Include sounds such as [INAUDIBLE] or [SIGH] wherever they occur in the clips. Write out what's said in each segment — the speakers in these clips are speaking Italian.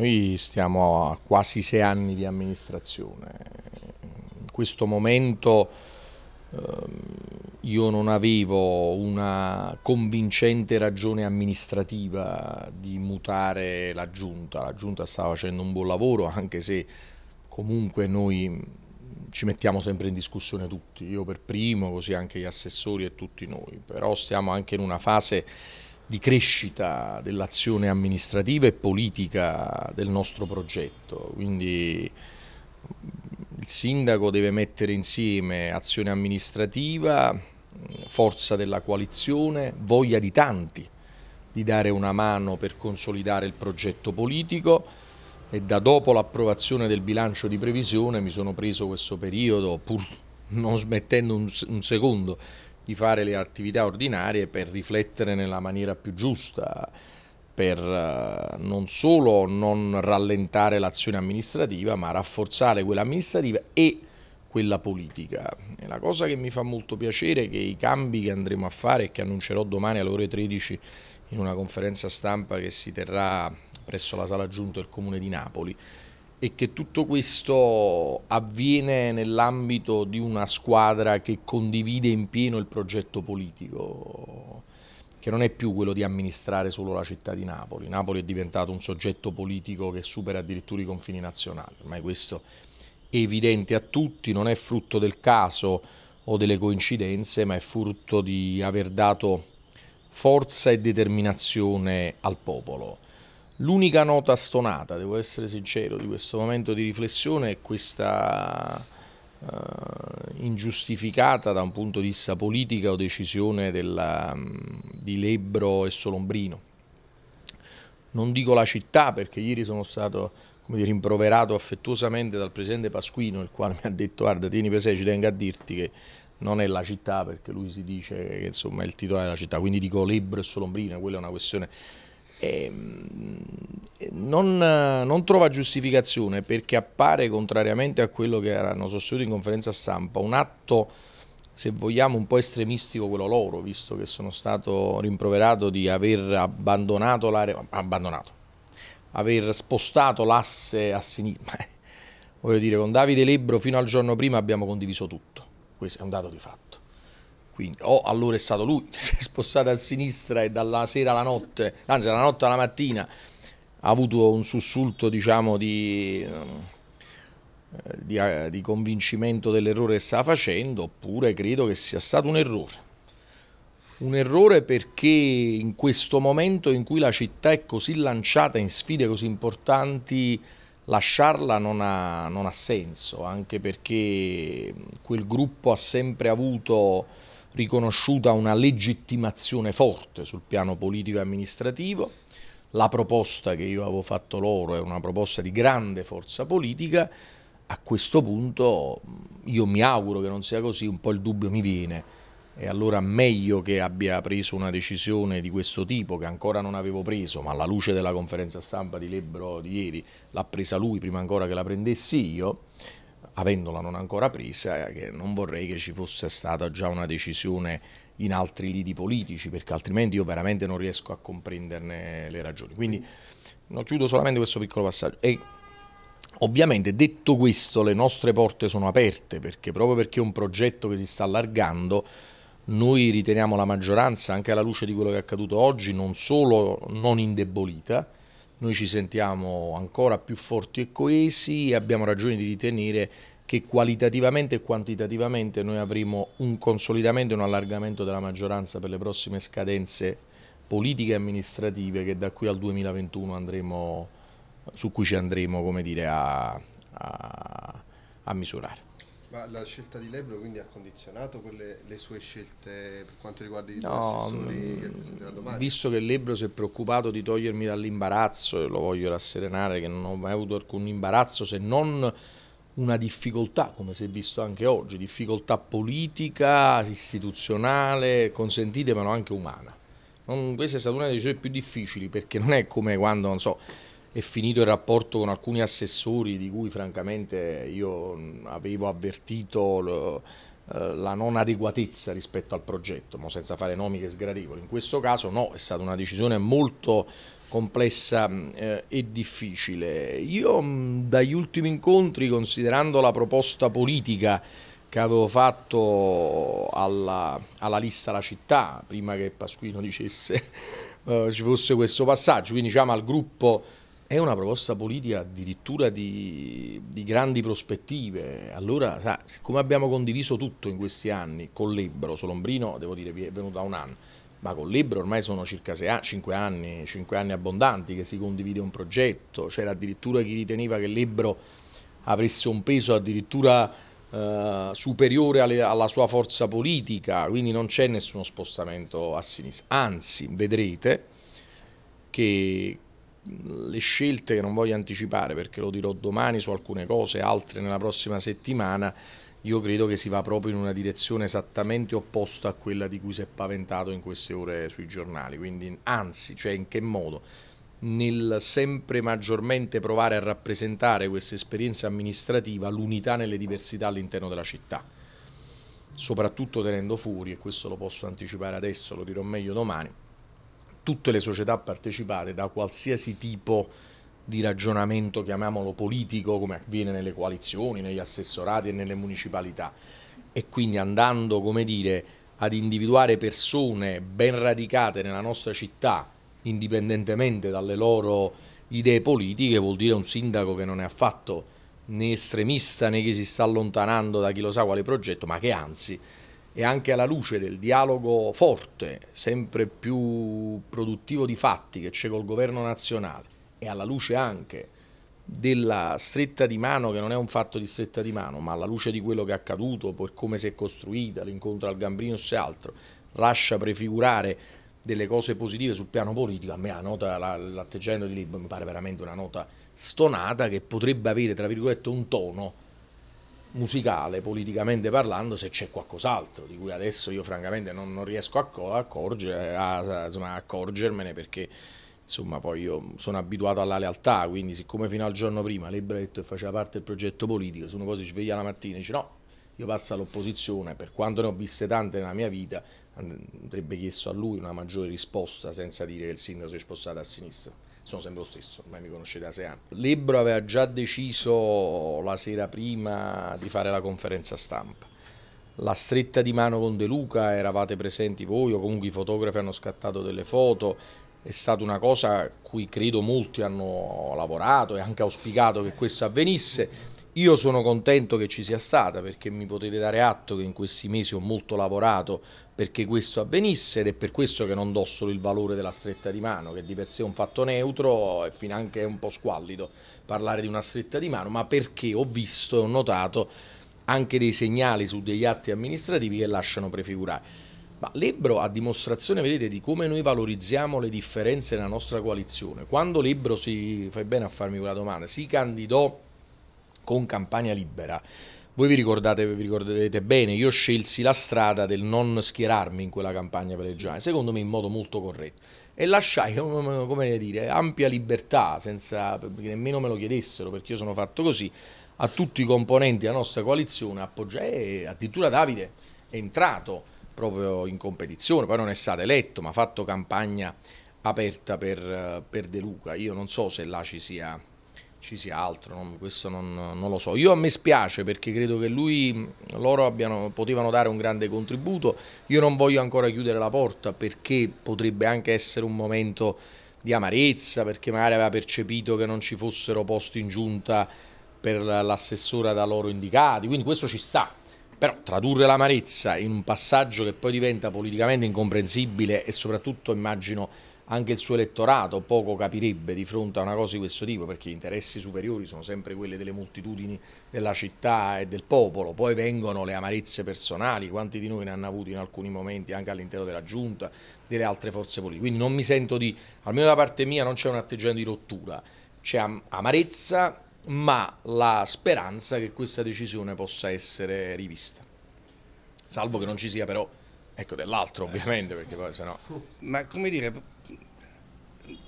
Noi stiamo a quasi sei anni di amministrazione. In questo momento ehm, io non avevo una convincente ragione amministrativa di mutare la giunta. La giunta stava facendo un buon lavoro, anche se comunque noi ci mettiamo sempre in discussione tutti, io per primo, così anche gli assessori e tutti noi, però stiamo anche in una fase di crescita dell'azione amministrativa e politica del nostro progetto, quindi il sindaco deve mettere insieme azione amministrativa, forza della coalizione, voglia di tanti di dare una mano per consolidare il progetto politico e da dopo l'approvazione del bilancio di previsione mi sono preso questo periodo, pur non smettendo un, un secondo di fare le attività ordinarie per riflettere nella maniera più giusta, per eh, non solo non rallentare l'azione amministrativa, ma rafforzare quella amministrativa e quella politica. E la cosa che mi fa molto piacere è che i cambi che andremo a fare e che annuncerò domani alle ore 13 in una conferenza stampa che si terrà presso la sala giunta del Comune di Napoli, e che tutto questo avviene nell'ambito di una squadra che condivide in pieno il progetto politico, che non è più quello di amministrare solo la città di Napoli. Napoli è diventato un soggetto politico che supera addirittura i confini nazionali, ormai questo è evidente a tutti, non è frutto del caso o delle coincidenze, ma è frutto di aver dato forza e determinazione al popolo L'unica nota stonata, devo essere sincero, di questo momento di riflessione è questa uh, ingiustificata da un punto di vista politica o decisione della, um, di Lebro e Solombrino. Non dico la città perché ieri sono stato dire, rimproverato affettuosamente dal presidente Pasquino, il quale mi ha detto guarda tieni per sé ci tengo a dirti che non è la città perché lui si dice che insomma, è il titolare della città, quindi dico Lebro e Solombrino, quella è una questione Ehm, non, non, trova giustificazione perché appare, contrariamente a quello che erano sostenuto in conferenza stampa, un atto se vogliamo un po' estremistico quello loro, visto che sono stato rimproverato di aver abbandonato l'area, abbandonato, aver spostato l'asse a sinistra. [LAUGHS] Voglio dire, con Davide Lebro fino al giorno prima abbiamo condiviso tutto, questo è un dato di fatto. Quindi, o allora è stato lui che [LAUGHS] si è spostato a sinistra e dalla sera alla notte, anzi dalla notte alla mattina, ha avuto un sussulto diciamo, di, eh, di, eh, di convincimento dell'errore che stava facendo, oppure credo che sia stato un errore. Un errore perché in questo momento in cui la città è così lanciata in sfide così importanti, lasciarla non ha, non ha senso, anche perché quel gruppo ha sempre avuto riconosciuta una legittimazione forte sul piano politico e amministrativo. La proposta che io avevo fatto loro è una proposta di grande forza politica. A questo punto io mi auguro che non sia così, un po' il dubbio mi viene. E allora meglio che abbia preso una decisione di questo tipo, che ancora non avevo preso, ma alla luce della conferenza stampa di Lebro di ieri l'ha presa lui prima ancora che la prendessi io avendola non ancora presa, eh, che non vorrei che ci fosse stata già una decisione in altri lidi politici, perché altrimenti io veramente non riesco a comprenderne le ragioni. Quindi no, chiudo solamente questo piccolo passaggio. E ovviamente detto questo, le nostre porte sono aperte, perché proprio perché è un progetto che si sta allargando, noi riteniamo la maggioranza, anche alla luce di quello che è accaduto oggi, non solo non indebolita, noi ci sentiamo ancora più forti e coesi e abbiamo ragione di ritenere che qualitativamente e quantitativamente noi avremo un consolidamento e un allargamento della maggioranza per le prossime scadenze politiche e amministrative che da qui al 2021 andremo, su cui ci andremo come dire, a, a, a misurare. Ma la scelta di Lebro quindi ha condizionato quelle, le sue scelte per quanto riguarda i no, assessori mh, mm, che Visto che Lebro si è preoccupato di togliermi dall'imbarazzo, e lo voglio rasserenare che non ho mai avuto alcun imbarazzo se non una difficoltà, come si è visto anche oggi, difficoltà politica, istituzionale, consentite ma anche umana. Non, questa è stata una delle decisioni più difficili perché non è come quando, non so è finito il rapporto con alcuni assessori di cui francamente io mm, avevo avvertito eh, la non adeguatezza rispetto al progetto, ma senza fare nomi che sgradevoli. In questo caso no, è stata una decisione molto complessa mm, eh, e difficile. Io mm, dagli ultimi incontri, considerando la proposta politica che avevo fatto alla, alla lista La Città, prima che Pasquino dicesse [LAUGHS] eh, ci fosse questo passaggio, quindi diciamo al gruppo è una proposta politica addirittura di, di, grandi prospettive. Allora, sa, siccome abbiamo condiviso tutto in questi anni con Lebro, Solombrino, devo dire, è venuto da un anno, ma con Lebro ormai sono circa cinque anni, 5 anni abbondanti che si condivide un progetto. C'era addirittura chi riteneva che Lebro avesse un peso addirittura eh, superiore alle, alla sua forza politica, quindi non c'è nessuno spostamento a sinistra. Anzi, vedrete che le scelte che non voglio anticipare perché lo dirò domani su alcune cose, altre nella prossima settimana, io credo che si va proprio in una direzione esattamente opposta a quella di cui si è paventato in queste ore sui giornali, quindi anzi, cioè in che modo? Nel sempre maggiormente provare a rappresentare questa esperienza amministrativa, l'unità nelle diversità all'interno della città, soprattutto tenendo fuori, e questo lo posso anticipare adesso, lo dirò meglio domani, tutte le società a partecipare da qualsiasi tipo di ragionamento, chiamiamolo politico, come avviene nelle coalizioni, negli assessorati e nelle municipalità. E quindi andando, come dire, ad individuare persone ben radicate nella nostra città, indipendentemente dalle loro idee politiche, vuol dire un sindaco che non è affatto né estremista né che si sta allontanando da chi lo sa quale progetto, ma che anzi e anche alla luce del dialogo forte, sempre più produttivo di fatti che c'è col governo nazionale e alla luce anche della stretta di mano, che non è un fatto di stretta di mano, ma alla luce di quello che è accaduto, poi come si è costruita, l'incontro al Gambrinos e altro, lascia prefigurare delle cose positive sul piano politico. A me la nota, la, l'atteggiamento di Libro mi pare veramente una nota stonata che potrebbe avere, tra virgolette, un tono musicale, politicamente parlando, se c'è qualcos'altro, di cui adesso io francamente non, non riesco a, accorgere, a, insomma, a accorgermene perché insomma poi io sono abituato alla lealtà, quindi siccome fino al giorno prima ha detto che faceva parte del progetto politico, se uno poi si sveglia la mattina e dice no, io passo all'opposizione, per quanto ne ho viste tante nella mia vita, andrebbe chiesto a lui una maggiore risposta senza dire che il sindaco si è spostato a sinistra sono sempre lo stesso, ormai mi conoscete da sei anni. Lebro aveva già deciso la sera prima di fare la conferenza stampa. La stretta di mano con De Luca, eravate presenti voi o comunque i fotografi hanno scattato delle foto, è stata una cosa a cui credo molti hanno lavorato e anche auspicato che questo avvenisse. Io sono contento che ci sia stata perché mi potete dare atto che in questi mesi ho molto lavorato perché questo avvenisse ed è per questo che non do solo il valore della stretta di mano, che di per sé è un fatto neutro e fin anche è un po' squallido parlare di una stretta di mano, ma perché ho visto e ho notato anche dei segnali su degli atti amministrativi che lasciano prefigurare. Ma Lebro a dimostrazione, vedete, di come noi valorizziamo le differenze nella nostra coalizione. Quando Lebro si, fai bene a farmi quella domanda, si candidò con Campania Libera, voi vi, ricordate, vi, ricorderete bene, io scelsi la strada del non schierarmi in quella campagna per il Giant, secondo me in modo molto corretto. E lasciai, come dire, ampia libertà, senza che nemmeno me lo chiedessero, perché io sono fatto così, a tutti i componenti della nostra coalizione, appoggiai, addirittura Davide è entrato proprio in competizione, poi non è stato eletto, ma ha fatto campagna aperta per, per De Luca. Io non so se là ci sia ci sia altro, non, questo non, non, lo so. Io a me spiace perché credo che lui, loro abbiano, potevano dare un grande contributo. Io non voglio ancora chiudere la porta perché potrebbe anche essere un momento di amarezza, perché magari aveva percepito che non ci fossero posti in giunta per l'assessora da loro indicati, quindi questo ci sta. Però tradurre l'amarezza in un passaggio che poi diventa politicamente incomprensibile e soprattutto immagino anche il suo elettorato poco capirebbe di fronte a una cosa di questo tipo, perché gli interessi superiori sono sempre quelli delle moltitudini della città e del popolo, poi vengono le amarezze personali, quanti di noi ne hanno avuti in alcuni momenti anche all'interno della giunta, delle altre forze politiche, quindi non mi sento di, almeno da parte mia non c'è un atteggiamento di rottura, c'è am amarezza ma la speranza che questa decisione possa essere rivista, salvo che non ci sia però... Ecco, dell'altro ovviamente, perché poi se no... Ma come dire,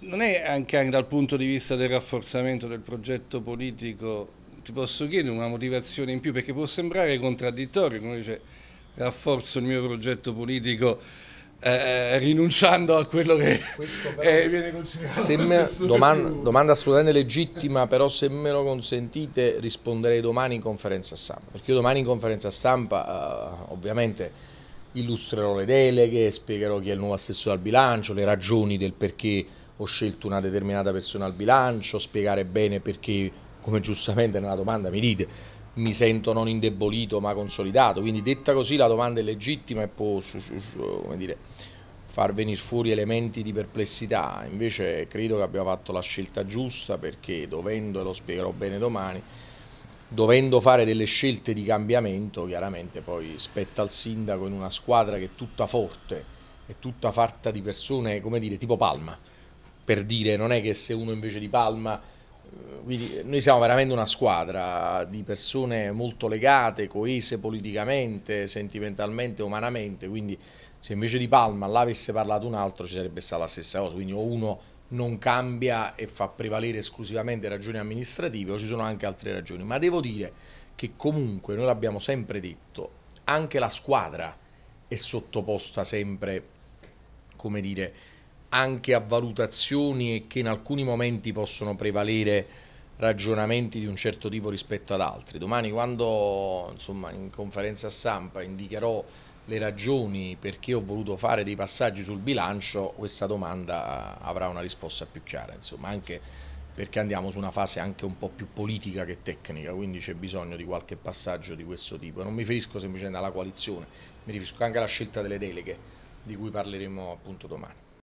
non è anche dal punto di vista del rafforzamento del progetto politico, ti posso chiedere una motivazione in più, perché può sembrare contraddittorio, come dice rafforzo il mio progetto politico eh, rinunciando a quello che [LAUGHS] eh, viene considerato me, domanda, domanda, assolutamente legittima però se me lo consentite risponderei domani in conferenza stampa perché io domani in conferenza stampa uh, ovviamente illustrerò le deleghe spiegherò chi è il nuovo assessore al bilancio le ragioni del perché ho scelto una determinata persona al bilancio, spiegare bene perché, come giustamente nella domanda mi dite, mi sento non indebolito ma consolidato. Quindi detta così la domanda è legittima e può dire, far venire fuori elementi di perplessità. Invece credo che abbia fatto la scelta giusta perché dovendo, e lo spiegherò bene domani, dovendo fare delle scelte di cambiamento, chiaramente poi spetta al sindaco in una squadra che è tutta forte, è tutta fatta di persone, come dire, tipo Palma per dire, non è che se uno invece di Palma, eh, quindi noi siamo veramente una squadra di persone molto legate, coese politicamente, sentimentalmente, umanamente, quindi se invece di Palma l'avesse parlato un altro ci sarebbe stata la stessa cosa, quindi o uno non cambia e fa prevalere esclusivamente ragioni amministrative o ci sono anche altre ragioni, ma devo dire che comunque noi l'abbiamo sempre detto, anche la squadra è sottoposta sempre, come dire, anche a valutazioni e che in alcuni momenti possono prevalere ragionamenti di un certo tipo rispetto ad altri. Domani quando insomma, in conferenza stampa indicherò le ragioni perché ho voluto fare dei passaggi sul bilancio, questa domanda avrà una risposta più chiara, insomma, anche perché andiamo su una fase anche un po' più politica che tecnica, quindi c'è bisogno di qualche passaggio di questo tipo. Non mi riferisco semplicemente alla coalizione, mi riferisco anche alla scelta delle deleghe, di cui parleremo appunto domani.